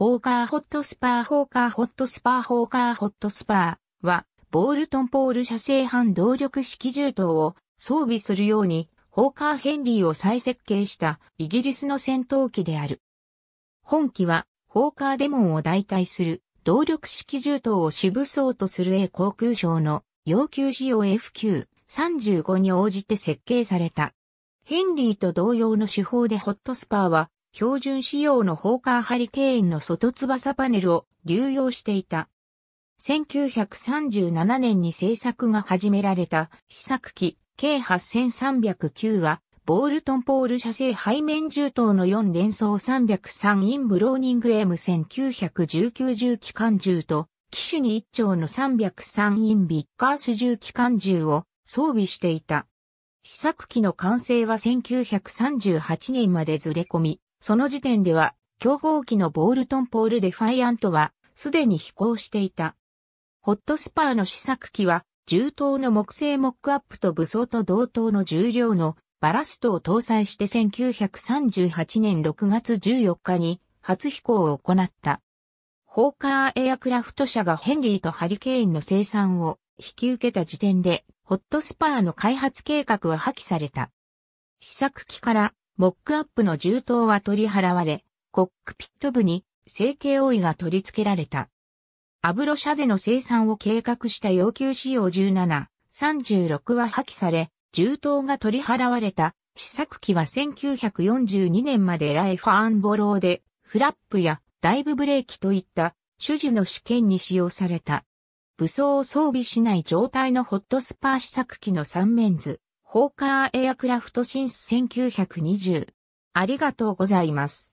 ホーカーホットスパーホーカーホットスパーホーカーホットスパーは、ボールトンポール射精反動力式銃刀を装備するように、ホーカーヘンリーを再設計したイギリスの戦闘機である。本機は、ホーカーデモンを代替する動力式銃刀を主武装とする A 航空省の要求仕様 FQ35 に応じて設計された。ヘンリーと同様の手法でホットスパーは標準仕様のホーカーハリケーンの外翼パネルを流用していた。1937年に製作が始められた試作機 K8309 はボールトンポール社製背面銃刀の4連装303インブローニング M1919 銃機関銃と機種に1丁の303インビッカース銃機関銃を装備していた。試作機の完成は1938年までずれ込み、その時点では、競合機のボールトンポールデファイアントは、すでに飛行していた。ホットスパーの試作機は、重刀の木製モックアップと武装と同等の重量のバラストを搭載して1938年6月14日に初飛行を行った。ホーカーエアクラフト社がヘンリーとハリケーンの生産を引き受けた時点で、ホットスパーの開発計画は破棄された。試作機からモックアップの銃刀は取り払われ、コックピット部に成形覆いが取り付けられた。アブロ社での生産を計画した要求仕様17、36は破棄され、銃刀が取り払われた試作機は1942年までライファンボローで、フラップやダイブブレーキといった種樹の試験に使用された。武装を装備しない状態のホットスパー試作機の3面図。ホーカーエアクラフトシンス1920。ありがとうございます。